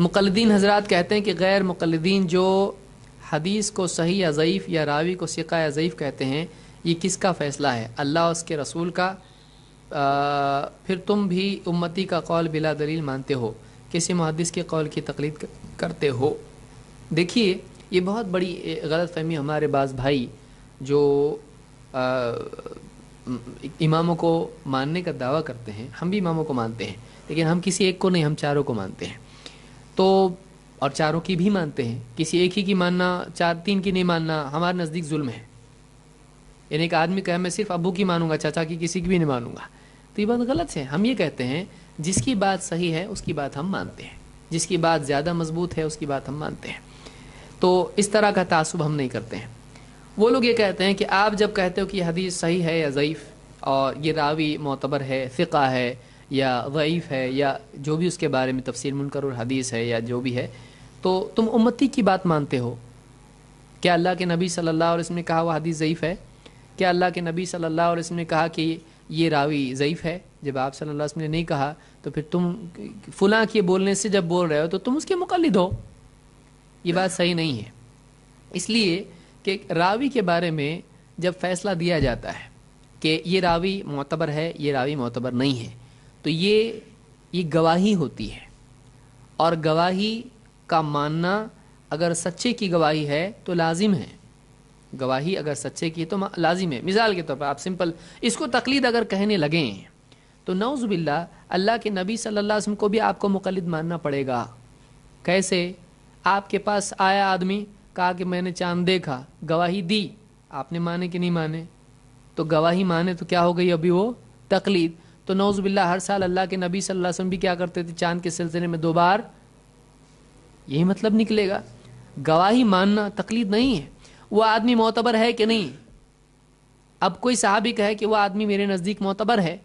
मुकलदीन हजरत कहते हैं कि गैर मुकलदीन जो हदीस को सही या ज़यीफ़ या रावी को सिका या ज़यीफ़ कहते हैं ये किसका फ़ैसला है अल्लाह उसके रसूल का आ, फिर तुम भी उम्मती का कौल बिला दलील मानते हो किसी मुहदस के कौल की तकलीद करते हो देखिए ये बहुत बड़ी गलत फहमी हमारे बास भाई जो आ, इमामों को मानने का दावा करते हैं हम भी इमामों को मानते हैं लेकिन हम किसी एक को नहीं हम चारों को मानते हैं तो और चारों की भी मानते हैं किसी एक ही की मानना चार तीन की नहीं मानना हमारे नज़दीक जुल्म है यानी एक आदमी कहे मैं सिर्फ अबू की मानूंगा चाचा की किसी की भी नहीं मानूंगा तो ये बात गलत है हम ये कहते हैं जिसकी बात सही है उसकी बात हम मानते हैं जिसकी बात ज़्यादा मजबूत है उसकी बात हम मानते हैं तो इस तरह का तासुब हम नहीं करते हैं वो लोग ये कहते हैं कि आप जब कहते हो कि हदीस सही है या ज़यीफ़ और ये रावी मोतबर है फ़िका है या वईफ़ है या जो भी उसके बारे में तफसर मुनकर और हदीस है या जो भी है तो तुम उम्मती की बात मानते हो क्या अल्लाह के नबी सल्लल्लाहु अलैहि वसल्लम ने कहा वह हदीस ज़यीफ़ है क्या अल्लाह के नबी सल्लल्लाहु अलैहि वसल्लम ने कहा कि ये रावी ज़यीफ़ है जब आप सल्लल्लाहु अलैहि वसल्लम ने नहीं कहा तो फिर तुम फुला के बोलने से जब बोल रहे हो तो तुम उसके मुकलद हो ये बात सही नहीं है इसलिए कि रावी के बारे में जब फैसला दिया जाता है कि ये रावी मोतबर है ये रावी मोतबर नहीं है तो ये ये गवाही होती है और गवाही का मानना अगर सच्चे की गवाही है तो लाजिम है गवाही अगर सच्चे की है तो लाजिम है मिसाल के तौर पर आप सिंपल इसको तकलीद अगर कहने लगें तो नौज़बिल्ला अल्लाह के नबी सल्लल्लाहु अलैहि वसल्लम को भी आपको मुकलद मानना पड़ेगा कैसे आपके पास आया आदमी कहा कि मैंने चांद देखा गवाही दी आपने माने कि नहीं माने तो गवाही माने तो क्या हो गई अभी वो तकलीद तो नौजबिल्ला हर साल अल्लाह के नबी सल्लल्लाहु अलैहि वसल्लम भी क्या करते थे चांद के सिलसिले में दो बार यही मतलब निकलेगा गवाही मानना तकलीफ नहीं है वह आदमी मोतबर है कि नहीं अब कोई साहबिक कहे कि वह आदमी मेरे नज़दीक मोतबर है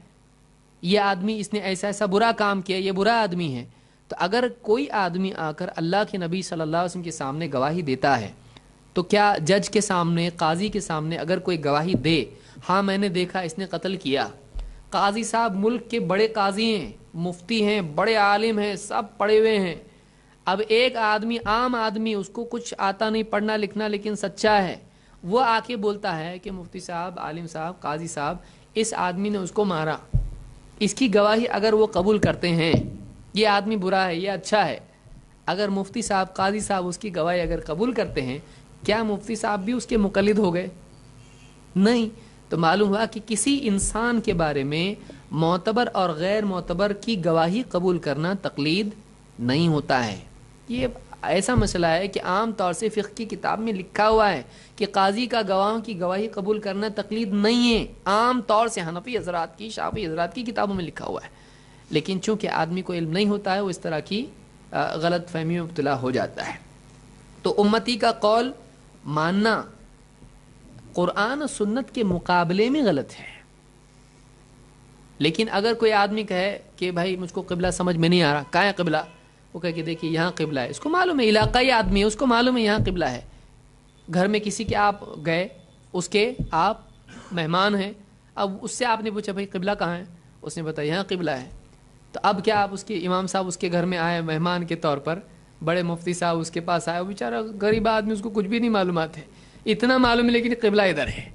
ये आदमी इसने ऐसा ऐसा बुरा काम किया ये बुरा आदमी है तो अगर कोई आदमी आकर अल्लाह के नबी सल्लल्लाहु अलैहि वसल्लम के सामने गवाही देता है तो क्या जज के सामने काजी के सामने अगर कोई गवाही दे हाँ मैंने देखा इसने कत्ल किया काजी साहब मुल्क के बड़े काजी हैं मुफ्ती हैं बड़े आलिम हैं सब पढ़े हुए हैं अब एक आदमी आम आदमी उसको कुछ आता नहीं पढ़ना लिखना लेकिन सच्चा है वो आके बोलता है कि मुफ्ती साहब आलिम साहब काजी साहब इस आदमी ने उसको मारा इसकी गवाही अगर वो कबूल करते हैं ये आदमी बुरा है ये अच्छा है अगर मुफ्ती साहब काजी साहब उसकी गवाही अगर कबूल करते हैं क्या मुफ्ती साहब भी उसके मुकलद हो गए नहीं तो मालूम हुआ कि किसी इंसान के बारे में मोतबर और गैर मोतबर की गवाही कबूल करना तकलीद नहीं होता है ये ऐसा मसला है कि आम तौर से फ़िक की किताब में लिखा हुआ है कि काजी का गवाहों की गवाही कबूल करना तकलीद नहीं है आम तौर से हनफी हजरात की शाफी हजरात की किताबों में लिखा हुआ है लेकिन चूँकि आदमी को इल्म नहीं होता है वो इस तरह की गलत फहमी में हो जाता है तो उम्मती का कौल मानना कुरान सुन्नत के मुकाबले में गलत है लेकिन अगर कोई आदमी कहे कि भाई मुझको कबला समझ में नहीं आ रहा कहाँ है कबला वो कह के देखिए यहाँ कबला है इसको मालूम है इलाकाई आदमी है उसको मालूम है यहाँ कबला है घर में किसी के आप गए उसके आप मेहमान हैं अब उससे आपने पूछा भाई कबला कहाँ है उसने बताया यहाँ कबला है तो अब क्या आप उसके इमाम साहब उसके घर में आए मेहमान के तौर पर बड़े मुफ्ती साहब उसके पास आए बेचारा गरीब आदमी उसको कुछ भी नहीं मालूम है इतना मालूम है लेकिन किबला इधर है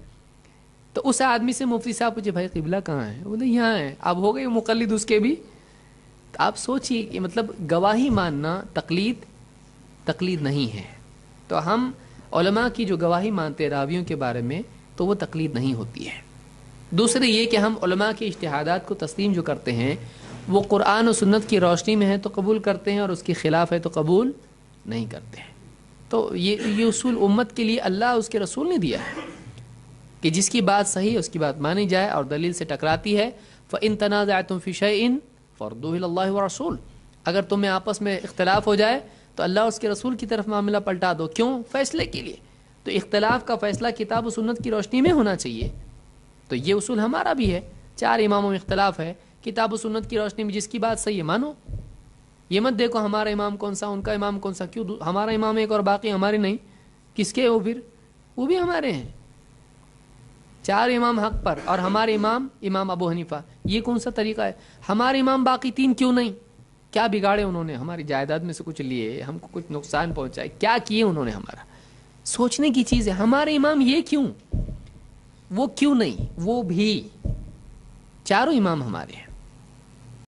तो उस आदमी से मुफ्ती साहब पूछे भाई किबला कहाँ है बोले यहाँ है अब हो गई मुकलद उसके भी तो आप सोचिए कि मतलब गवाही मानना तकलीद तकलीद नहीं है तो हम उलमा की जो गवाही मानते हैं रावियों के बारे में तो वो तकलीद नहीं होती है दूसरे ये कि हम उलमा के इश्तहादात को तस्लीम जो करते हैं वो कुरान और सुन्नत की रोशनी में है तो कबूल करते हैं और उसके ख़िलाफ़ है तो कबूल नहीं करते हैं तो ये ये उसूल उम्मत के लिए अल्लाह उसके रसूल ने दिया है कि जिसकी बात सही है उसकी बात मानी जाए और दलील से टकराती है व इन तनाज़ा तुम फ़िश इन दो रसूल अगर तुम्हें आपस में इख्तलाफ हो जाए तो अल्लाह उसके रसूल की तरफ मामला पलटा दो क्यों फ़ैसले के लिए तो इख्तलाफ का फ़ैसला किताब सुन्नत की रोशनी में होना चाहिए तो ये उसूल हमारा भी है चार इमामों में इख्तलाफ है किताब सुन्नत की रोशनी में जिसकी बात सही है मानो ये मत देखो हमारा इमाम कौन सा उनका इमाम कौन सा क्यों हमारा इमाम एक और बाकी हमारे नहीं किसके वो फिर वो भी हमारे हैं चार इमाम हक पर और हमारे इमाम इमाम अबू हनीफा ये कौन सा तरीका है हमारे इमाम बाकी तीन क्यों नहीं क्या बिगाड़े उन्होंने हमारी जायदाद में से कुछ लिए हमको कुछ नुकसान पहुंचाए क्या किए उन्होंने हमारा सोचने की चीज़ है हमारे इमाम ये क्यों वो क्यों नहीं वो भी चारों इमाम हमारे हैं